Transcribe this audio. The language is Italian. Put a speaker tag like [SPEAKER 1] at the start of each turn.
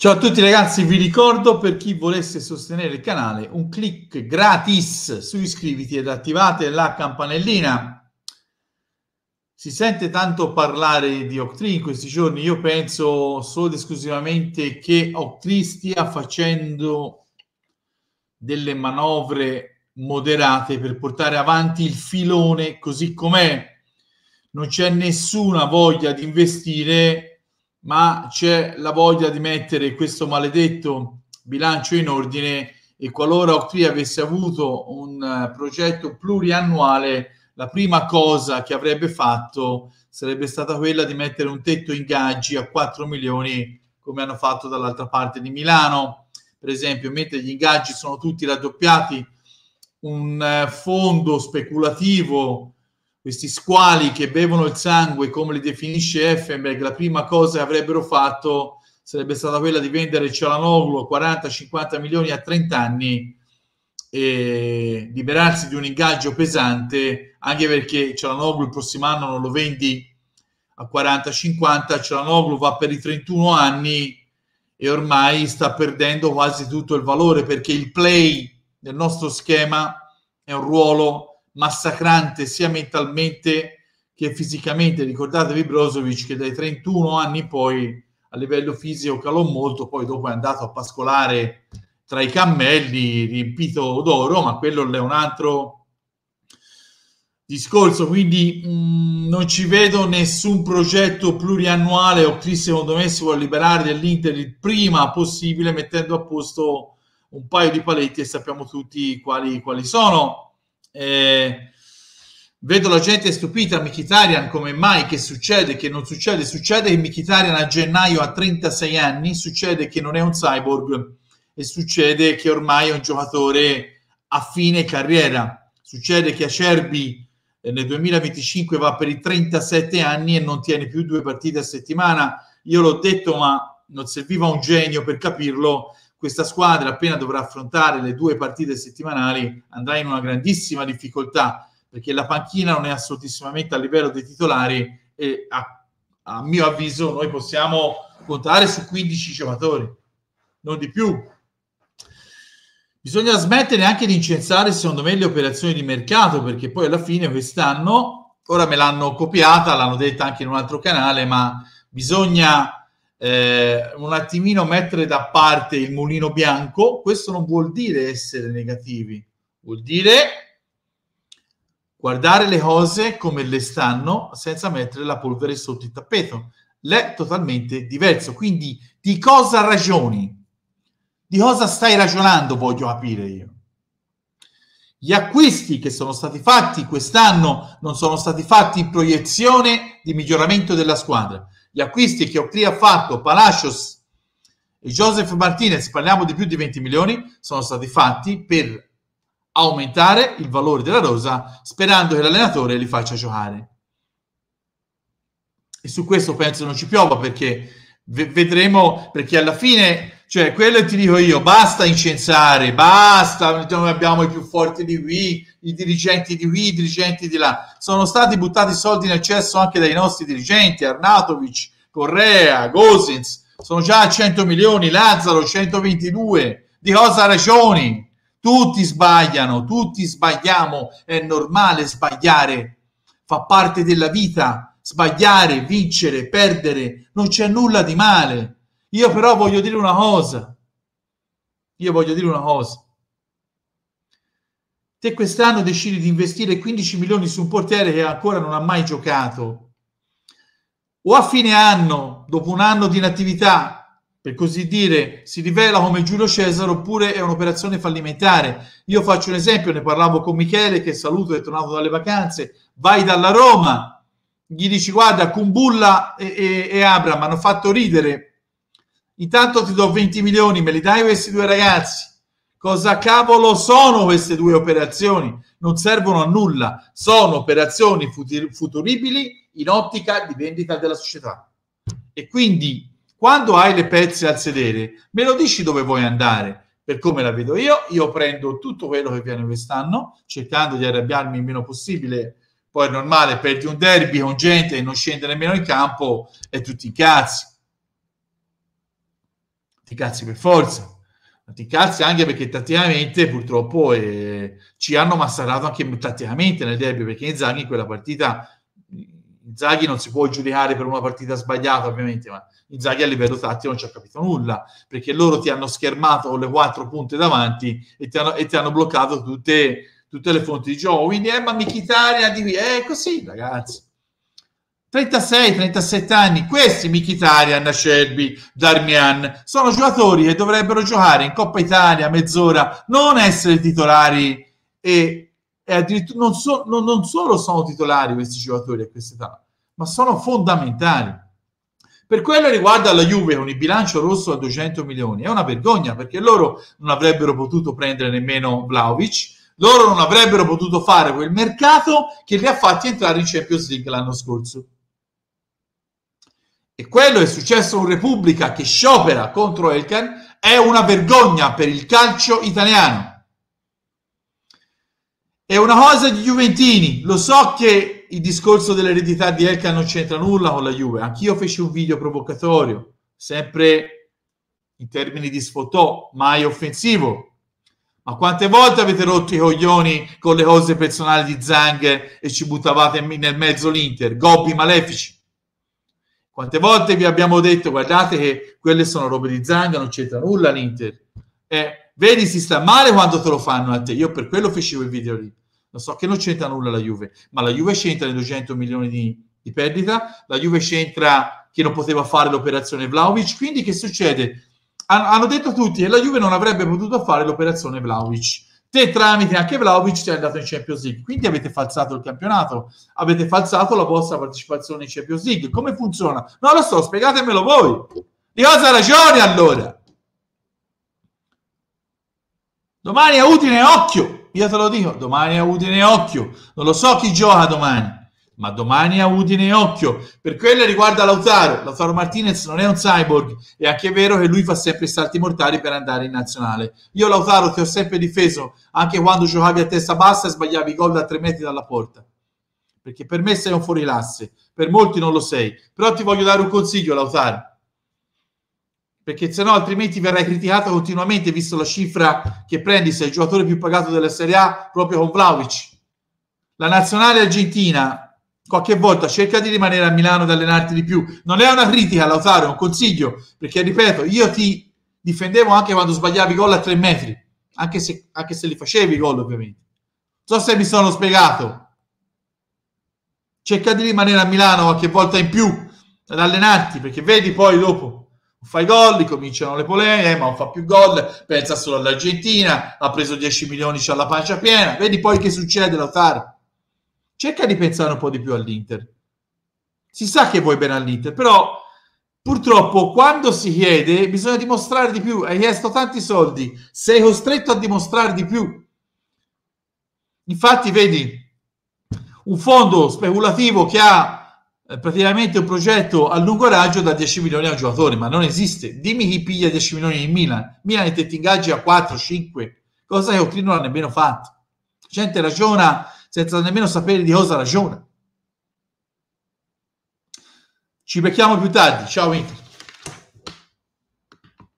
[SPEAKER 1] Ciao a tutti ragazzi, vi ricordo per chi volesse sostenere il canale un clic gratis su iscriviti ed attivate la campanellina. Si sente tanto parlare di Octree in questi giorni, io penso solo ed esclusivamente che Octree stia facendo delle manovre moderate per portare avanti il filone così com'è. Non c'è nessuna voglia di investire ma c'è la voglia di mettere questo maledetto bilancio in ordine e qualora Octree avesse avuto un eh, progetto pluriannuale, la prima cosa che avrebbe fatto sarebbe stata quella di mettere un tetto ingaggi a 4 milioni, come hanno fatto dall'altra parte di Milano. Per esempio, mentre gli ingaggi sono tutti raddoppiati, un eh, fondo speculativo questi squali che bevono il sangue, come li definisce Effenberg, la prima cosa che avrebbero fatto sarebbe stata quella di vendere Cialanoglu 40-50 milioni a 30 anni e liberarsi di un ingaggio pesante, anche perché Cialanoglu il prossimo anno non lo vendi a 40-50, Cialanoglu va per i 31 anni e ormai sta perdendo quasi tutto il valore perché il play nel nostro schema è un ruolo massacrante sia mentalmente che fisicamente. Ricordatevi Brozovic che dai 31 anni poi a livello fisico calò molto, poi dopo è andato a pascolare tra i cammelli riempito d'oro, ma quello è un altro discorso, quindi mh, mm, non ci vedo nessun progetto pluriannuale o Chris secondo me si vuole liberare dell'Inter il prima possibile mettendo a posto un paio di paletti e sappiamo tutti quali, quali sono eh, vedo la gente stupita, Mkhitaryan come mai, che succede, che non succede, succede che Mkhitaryan a gennaio ha 36 anni, succede che non è un cyborg e succede che ormai è un giocatore a fine carriera, succede che Acerbi eh, nel 2025 va per i 37 anni e non tiene più due partite a settimana, io l'ho detto ma non serviva un genio per capirlo, questa squadra appena dovrà affrontare le due partite settimanali andrà in una grandissima difficoltà perché la panchina non è assolutissimamente a livello dei titolari e a, a mio avviso noi possiamo contare su 15 giocatori, non di più. Bisogna smettere anche di incensare, secondo me, le operazioni di mercato, perché poi alla fine quest'anno, ora me l'hanno copiata, l'hanno detta anche in un altro canale, ma bisogna eh, un attimino mettere da parte il mulino bianco, questo non vuol dire essere negativi, vuol dire guardare le cose come le stanno senza mettere la polvere sotto il tappeto. L'è totalmente diverso. Quindi di cosa ragioni? Di cosa stai ragionando, voglio capire io. Gli acquisti che sono stati fatti quest'anno non sono stati fatti in proiezione di miglioramento della squadra gli acquisti che Ocri ha fatto, Palacios e Joseph Martinez, parliamo di più di 20 milioni, sono stati fatti per aumentare il valore della rosa sperando che l'allenatore li faccia giocare. E su questo penso non ci piova perché vedremo, perché alla fine cioè, quello ti dico io, basta incensare, basta, noi diciamo, abbiamo i più forti di qui, i dirigenti di qui, i dirigenti di là. Sono stati buttati soldi in eccesso anche dai nostri dirigenti, Arnatovic, Correa, Gosens, sono già a 100 milioni, Lazzaro 122, di cosa ragioni? Tutti sbagliano, tutti sbagliamo, è normale sbagliare, fa parte della vita, sbagliare, vincere, perdere, non c'è nulla di male io però voglio dire una cosa. Io voglio dire una cosa. Te quest'anno decidi di investire 15 milioni su un portiere che ancora non ha mai giocato, o a fine anno, dopo un anno di inattività, per così dire, si rivela come Giulio Cesare oppure è un'operazione fallimentare. Io faccio un esempio, ne parlavo con Michele che saluto, è tornato dalle vacanze, vai dalla Roma, gli dici guarda, Kumbulla e, e, e Abram hanno fatto ridere intanto ti do 20 milioni, me li dai questi due ragazzi? Cosa cavolo sono queste due operazioni? Non servono a nulla, sono operazioni futuribili in ottica di vendita della società. E quindi quando hai le pezze al sedere, me lo dici dove vuoi andare. Per come la vedo io, io prendo tutto quello che viene quest'anno, cercando di arrabbiarmi il meno possibile. Poi è normale, perdi un derby con gente che non scende nemmeno in campo e tutti i cazzi ti cazzi per forza ti cazzi anche perché tatticamente purtroppo eh, ci hanno massacrato anche tatticamente nel derby perché Inzaghi in quella partita Inzaghi non si può giudicare per una partita sbagliata ovviamente ma Inzaghi a livello tattico non ci ha capito nulla perché loro ti hanno schermato con le quattro punte davanti e ti hanno, e ti hanno bloccato tutte, tutte, le fonti di gioco quindi eh ma Michitaria di qui eh, è eh, così ragazzi 36-37 anni, questi Mkhitaryan, Shelby, Darmian, sono giocatori che dovrebbero giocare in Coppa Italia mezz'ora, non essere titolari e, e addirittura non, so, non, non solo sono titolari questi giocatori a questa età, ma sono fondamentali. Per quello riguarda la Juve con il bilancio rosso a 200 milioni, è una vergogna perché loro non avrebbero potuto prendere nemmeno Vlaovic, loro non avrebbero potuto fare quel mercato che li ha fatti entrare in Champions League l'anno scorso e quello è successo in Repubblica che sciopera contro Elkan è una vergogna per il calcio italiano. È una cosa di Juventini. Lo so che il discorso dell'eredità di Elkan non c'entra nulla con la Juve. Anch'io feci un video provocatorio, sempre in termini di sfotò, mai offensivo. Ma quante volte avete rotto i coglioni con le cose personali di Zang e ci buttavate nel mezzo l'Inter? Gobbi malefici. Quante volte vi abbiamo detto, guardate che quelle sono robe di zanga, non c'entra nulla l'Inter. Eh, vedi, si sta male quando te lo fanno a te. Io per quello facevo il video lì. Lo so che non c'entra nulla la Juve, ma la Juve c'entra nei 200 milioni di, di perdita, la Juve c'entra che non poteva fare l'operazione Vlaovic. Quindi che succede? hanno detto tutti che la Juve non avrebbe potuto fare l'operazione Vlaovic te tramite anche Vlaovic è andato in Champions League. Quindi avete falsato il campionato, avete falsato la vostra partecipazione in Champions League. Come funziona? Non lo so, spiegatemelo voi. Di cosa ragioni allora? Domani è Udine occhio, io te lo dico, domani è Udine occhio. Non lo so chi gioca domani ma domani a Udine occhio. Per quello riguarda Lautaro, Lautaro Martinez non è un cyborg, è anche vero che lui fa sempre salti mortali per andare in nazionale. Io Lautaro ti ho sempre difeso, anche quando giocavi a testa bassa e sbagliavi gol da tre metri dalla porta. Perché per me sei un fuorilasse, per molti non lo sei. Però ti voglio dare un consiglio, Lautaro. Perché se no altrimenti verrai criticato continuamente, visto la cifra che prendi, sei il giocatore più pagato della Serie A proprio con Vlaovic. La nazionale argentina qualche volta cerca di rimanere a Milano ad allenarti di più. Non è una critica, Lautaro, è un consiglio, perché ripeto, io ti difendevo anche quando sbagliavi gol a tre metri, anche se, anche se li facevi i gol ovviamente. Non so se mi sono spiegato. Cerca di rimanere a Milano qualche volta in più ad allenarti, perché vedi poi dopo fai gol, cominciano le polemiche, eh, ma non fa più gol, pensa solo all'Argentina, ha preso 10 milioni, c'ha la pancia piena, vedi poi che succede Lautaro cerca di pensare un po' di più all'Inter. Si sa che vuoi bene all'Inter, però purtroppo quando si chiede bisogna dimostrare di più. Hai chiesto tanti soldi, sei costretto a dimostrare di più. Infatti, vedi, un fondo speculativo che ha eh, praticamente un progetto a lungo raggio da 10 milioni a un giocatore, ma non esiste. Dimmi chi piglia 10 milioni in Milan. Milan e te ti ingaggi a 4, 5, cosa che Otrino non ha nemmeno fatto. La gente ragiona senza nemmeno sapere di cosa ragiona. Ci becchiamo più tardi. Ciao Inter.